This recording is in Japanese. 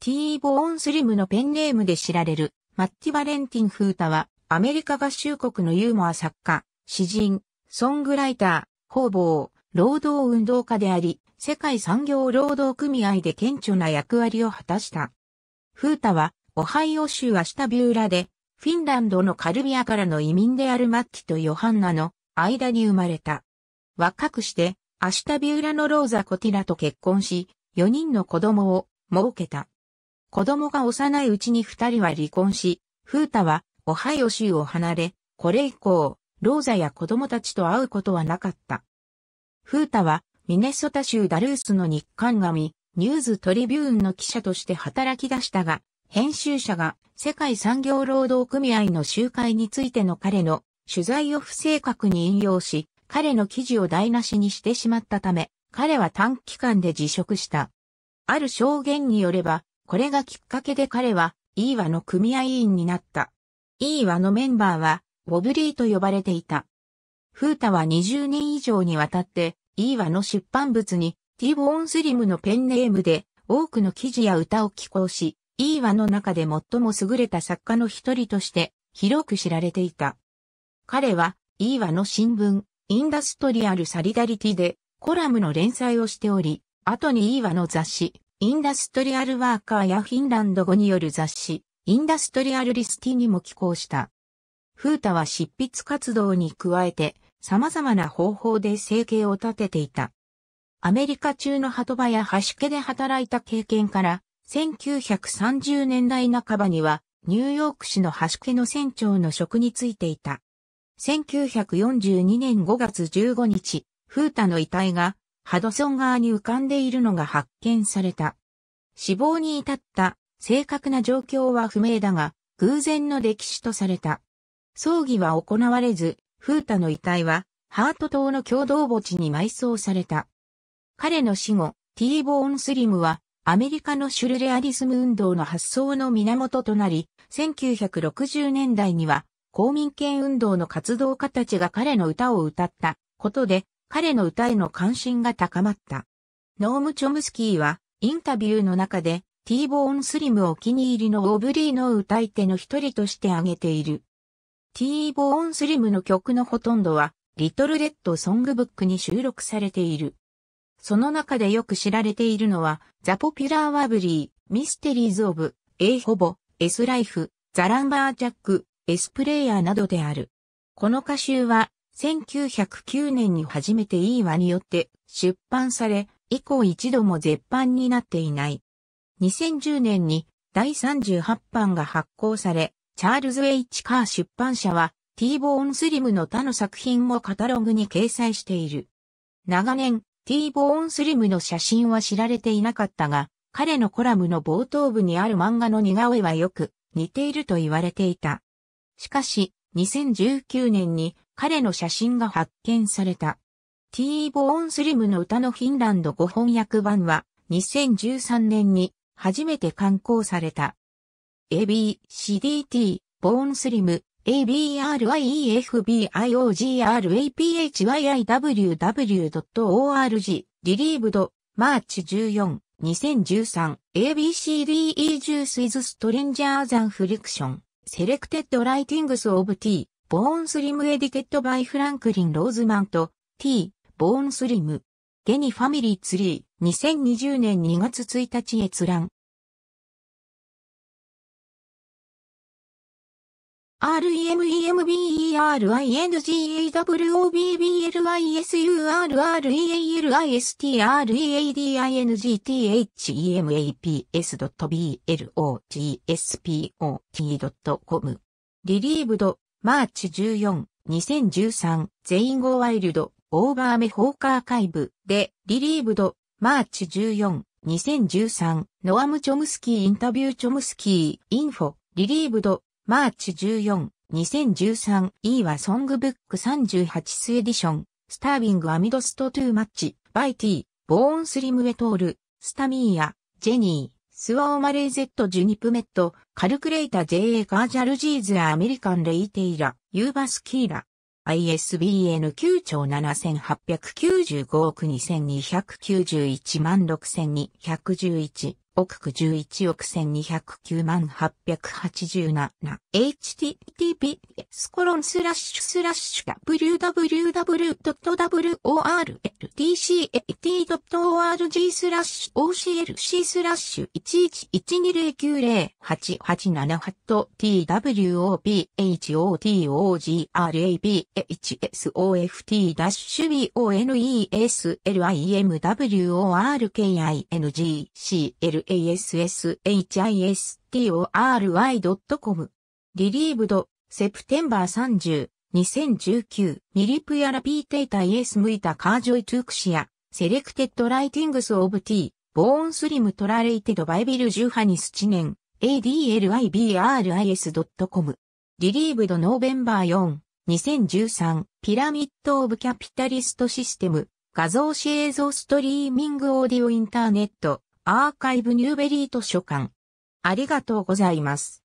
T ボーンスリムのペンネームで知られるマッティ・バレンティン・フータはアメリカ合衆国のユーモア作家、詩人、ソングライター、工房、労働運動家であり、世界産業労働組合で顕著な役割を果たした。フータは、オハイオ州アシタビューラで、フィンランドのカルビアからの移民であるマッキとヨハンナの間に生まれた。若くして、アシタビューラのローザ・コティラと結婚し、4人の子供を設けた。子供が幼いうちに二人は離婚し、フータはオハイオ州を離れ、これ以降、ローザや子供たちと会うことはなかった。フータはミネソタ州ダルースの日刊紙、ニューズトリビューンの記者として働き出したが、編集者が世界産業労働組合の集会についての彼の取材を不正確に引用し、彼の記事を台無しにしてしまったため、彼は短期間で辞職した。ある証言によれば、これがきっかけで彼は、イーワの組合員になった。イーワのメンバーは、ボブリーと呼ばれていた。フータは20年以上にわたって、イーワの出版物に、ティーボーンスリムのペンネームで、多くの記事や歌を寄稿し、イーワの中で最も優れた作家の一人として、広く知られていた。彼は、イーワの新聞、インダストリアル・サリダリティで、コラムの連載をしており、後にイーワの雑誌、インダストリアルワーカーやフィンランド語による雑誌、インダストリアルリスティにも寄稿した。フータは執筆活動に加えて、様々な方法で生計を立てていた。アメリカ中の鳩場や橋家で働いた経験から、1930年代半ばには、ニューヨーク市の橋家の船長の職に就いていた。1942年5月15日、フータの遺体がハドソン川に浮かんでいるのが発見された。死亡に至った正確な状況は不明だが、偶然の歴史とされた。葬儀は行われず、フータの遺体は、ハート島の共同墓地に埋葬された。彼の死後、ティーボーン・スリムは、アメリカのシュルレアリスム運動の発想の源となり、1960年代には、公民権運動の活動家たちが彼の歌を歌ったことで、彼の歌への関心が高まった。ノーム・チョムスキーは、インタビューの中で、ティーボーン・スリムお気に入りのオブリーの歌い手の一人として挙げている。ティーボーン・スリムの曲のほとんどは、リトル・レッド・ソングブックに収録されている。その中でよく知られているのは、ザ・ポピュラー・ワブリー、ミステリーズ・オブ、エイ・ホボ、エス・ライフ、ザ・ランバー・ジャック、エス・プレイヤーなどである。この歌集は、1909年に初めていいワによって出版され、以降一度も絶版になっていない。2010年に第38版が発行され、チャールズ・エイチカー出版社は T ボーン・スリムの他の作品もカタログに掲載している。長年、T ボーン・スリムの写真は知られていなかったが、彼のコラムの冒頭部にある漫画の似顔絵はよく似ていると言われていた。しかし、2019年に彼の写真が発見された。T ボーンスリムの歌のフィンランド語翻訳版は2013年に初めて刊行された。AB、CDT、ボーンスリム、abriefbiographyw.org w リリーブド、マーチ14、2013 ABCDE ジュースイズストレンジャーザンフリクションセレクテッドライティングスオブティーボーンスリムエディケットバイフランクリン・ローズマンと T、ボーンスリム。ゲニファミリーツリー、2020年2月1日閲覧。r e m e m b e r I. N. e a w b l s u r r e a l i s t r e a d i n g t h e m a p s b l o g s p o t c o m リリーブドマーチ14、2013、ゼインゴワイルド、オーバーメホーカーカイブで、リリーブド、マーチ14、2013、ノアム・チョムスキーインタビューチョムスキー、インフォ、リリーブド、マーチ14、2013、E はソングブック38スエディション、スタービング・アミドスト・トゥーマッチ、バイティ、ボーン・スリム・ウェトール、スタミーヤ、ジェニー。スワオマレイゼットジュニプメット、カルクレイタ JA カージャルジーズアアメリカンレイテイラ、ユーバスキーラ。ISBN 9兆7895億2291万6211。億区11億千二百九万八百八十七 http スコロンスラッシュスラッシュ www.worldtcat.org スラッシュ OCLC スラッシュ1112090887 twophotographsoft-boneslimworking CL asshistor.com y。リリーブド、セプテンバー30、2019、ミリプヤラピーテイタイエスムイタカージョイトゥクシア、セレクテッドライティングスオブティー、ボーンスリムトラレイテドバイビルューハニスネン、adlibris.com。リリーブドノーベンバー4、2013、ピラミッド・オブ・キャピタリスト・システム、画像視ーゾストリーミング・オーディオ・インターネット、アーカイブニューベリー図書館。ありがとうございます。